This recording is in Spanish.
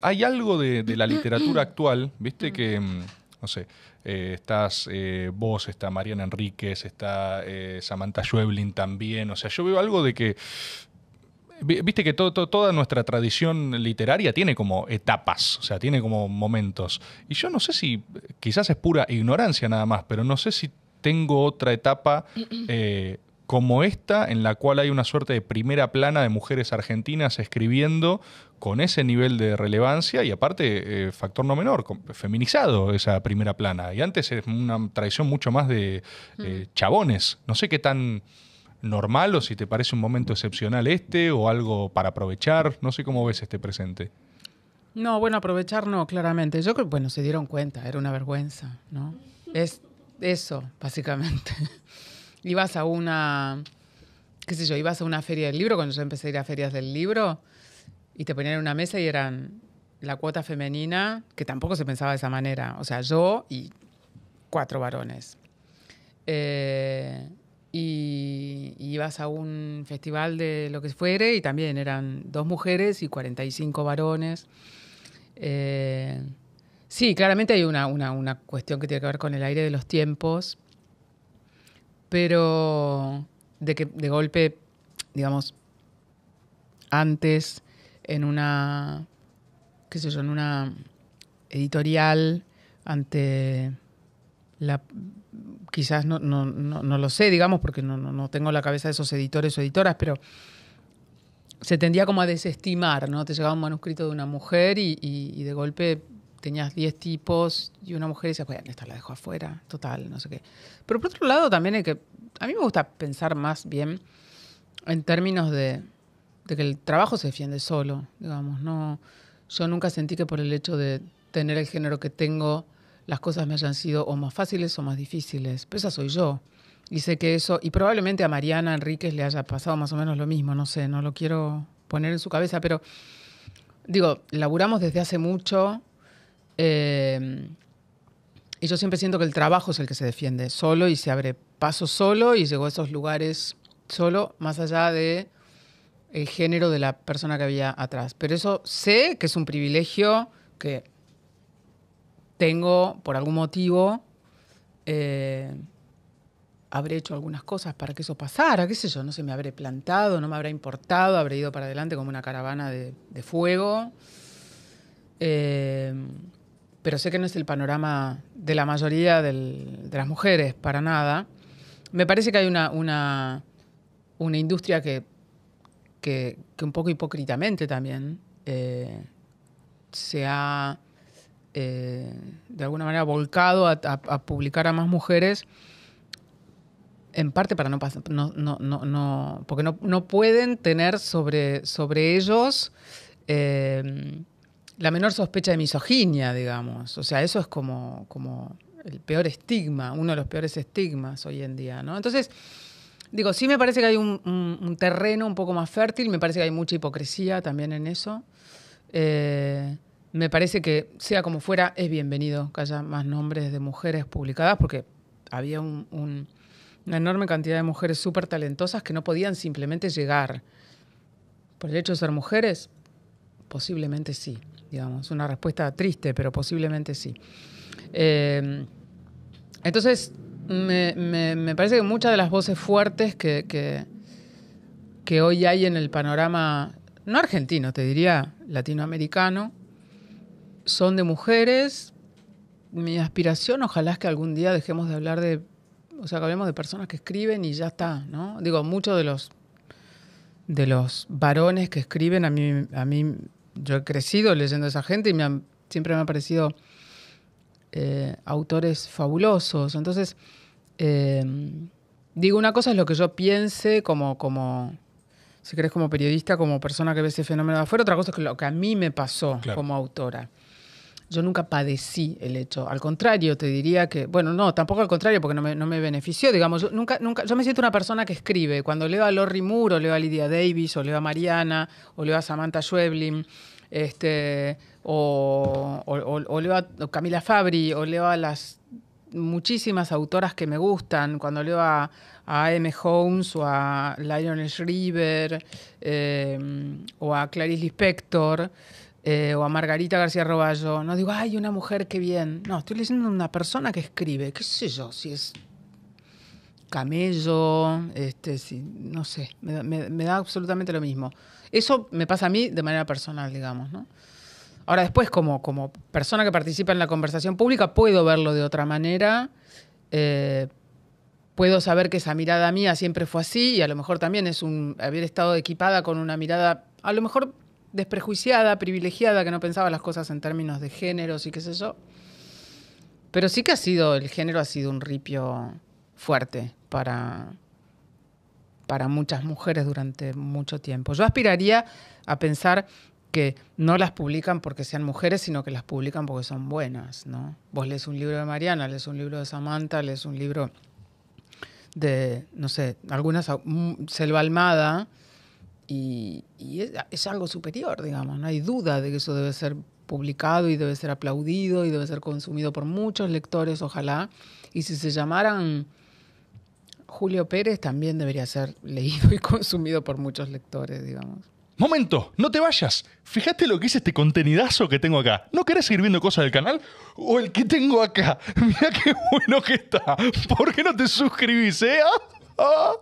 Hay algo de, la literatura actual, viste, mm. que, mm, no sé, eh, estás eh, vos, está Mariana Enríquez, está eh, Samantha Schweblin también, o sea, yo veo algo de que Viste que toda nuestra tradición literaria tiene como etapas, o sea, tiene como momentos. Y yo no sé si, quizás es pura ignorancia nada más, pero no sé si tengo otra etapa como esta, en la cual hay una suerte de primera plana de mujeres argentinas escribiendo con ese nivel de relevancia y aparte, eh, factor no menor, feminizado esa primera plana. Y antes es una tradición mucho más de mm. eh, chabones. No sé qué tan normal o si te parece un momento excepcional este o algo para aprovechar. No sé cómo ves este presente. No, bueno, aprovechar no, claramente. Yo creo que, bueno, se dieron cuenta, era una vergüenza, ¿no? Es eso, básicamente. ibas a una, qué sé yo, ibas a una feria del libro, cuando yo empecé a ir a ferias del libro, y te ponían en una mesa y eran la cuota femenina, que tampoco se pensaba de esa manera, o sea, yo y cuatro varones. Eh, y, ibas a un festival de lo que fuere y también eran dos mujeres y 45 varones. Eh, sí, claramente hay una, una, una cuestión que tiene que ver con el aire de los tiempos, pero de que de golpe, digamos, antes en una, qué sé yo, en una editorial ante la quizás no, lo sé, digamos, porque no, tengo la cabeza de esos editores o editoras, pero se tendía como a desestimar, ¿no? Te llegaba un manuscrito de una mujer y de golpe tenías 10 tipos y una mujer se bueno, esta la dejo afuera, total, no sé qué. Pero por otro lado también hay que, a mí me gusta pensar más bien en términos de, que el trabajo se defiende solo, digamos, no, yo nunca sentí que por el hecho de tener el género que tengo, las cosas me hayan sido o más fáciles o más difíciles, pero esa soy yo. Y sé que eso, y probablemente a Mariana Enríquez le haya pasado más o menos lo mismo, no sé, no lo quiero poner en su cabeza, pero digo, laburamos desde hace mucho, Em, y yo siempre siento que el trabajo es el que se defiende solo y se abre paso solo y llegó a esos lugares solo, más allá de el género de la persona que había atrás. Pero eso sé que es un privilegio que tengo por algún motivo. Eh, habré hecho algunas cosas para que eso pasara, qué sé yo, no sé, me habré plantado, no me habrá importado, habré ido para adelante como una caravana de, fuego. Eh, pero sé que no es el panorama de la mayoría de las mujeres, para nada. Me parece que hay una, una, industria que, un poco hipócritamente también eh, se ha, eh, de alguna manera, volcado a, publicar a más mujeres, en parte para no, no, porque no, pueden tener sobre, sobre ellos... Eh, la menor sospecha de misoginia, digamos. O sea, eso es como, como el peor estigma, uno de los peores estigmas hoy en día, ¿no? Entonces, digo, sí me parece que hay un, terreno un poco más fértil, me parece que hay mucha hipocresía también en eso. Eh, me parece que, sea como fuera, es bienvenido que haya más nombres de mujeres publicadas, porque había una enorme cantidad de mujeres súper talentosas que no podían simplemente llegar. Por el hecho de ser mujeres, posiblemente sí digamos. Una respuesta triste, pero posiblemente sí. Em, entonces, me, parece que muchas de las voces fuertes que, que, hoy hay en el panorama, no argentino, te diría latinoamericano, son de mujeres. Mi aspiración, ojalá es que algún día dejemos de hablar de, o sea, que hablemos de personas que escriben y ya está, ¿no? Digo, muchos de los de los varones que escriben a mí, a mí yo he crecido leyendo a esa gente y me siempre me han parecido eh, autores fabulosos. Entonces, em, digo, una cosa es lo que yo piense como, como, si querés, como periodista, como persona que ve ese fenómeno de afuera, otra cosa es lo que a mí me pasó como autora. Yo nunca padecí el hecho. Al contrario, te diría que, bueno, no, tampoco al contrario, porque no me, benefició. Digamos, yo, nunca, nunca, yo me siento una persona que escribe. Cuando leo a Lori Moore, o leo a Lydia Davis, o leo a Mariana, o leo a Samantha Schweblin, este, o, leo a Camila Fabri, o leo a las muchísimas autoras que me gustan, cuando leo a, a M. Holmes o a Lionel River eh, o a Clarice Lispector eh, o a Margarita García Roballo, no digo, ay, una mujer, qué bien. No, estoy leyendo a una persona que escribe, qué sé yo, si es camello, este, no sé, me, da absolutamente lo mismo. Eso me pasa a mí de manera personal, digamos, ¿no? Ahora después, como, como persona que participa en la conversación pública, puedo verlo de otra manera, eh, puedo saber que esa mirada mía siempre fue así y a lo mejor también es un haber estado equipada con una mirada, a lo mejor desprejuiciada, privilegiada, que no pensaba las cosas en términos de género y qué sé yo. Pero sí que ha sido, el género ha sido un ripio fuerte para, para muchas mujeres durante mucho tiempo. Yo aspiraría a pensar que no las publican porque sean mujeres, sino que las publican porque son buenas, ¿no? Vos lees un libro de Mariana, lees un libro de Samantha, lees un libro de, no sé, algunas, mm, Selva Almada, y, es, algo superior, digamos, no hay duda de que eso debe ser publicado y debe ser aplaudido y debe ser consumido por muchos lectores, ojalá, y si se llamaran Julio Pérez también debería ser leído y consumido por muchos lectores, digamos. Momento, no te vayas. Fíjate lo que es este contenidazo que tengo acá. ¿No querés seguir viendo cosas del canal? O el que tengo acá. Mira qué bueno que está. ¿Por qué no te suscribís, eh? Ah, ah.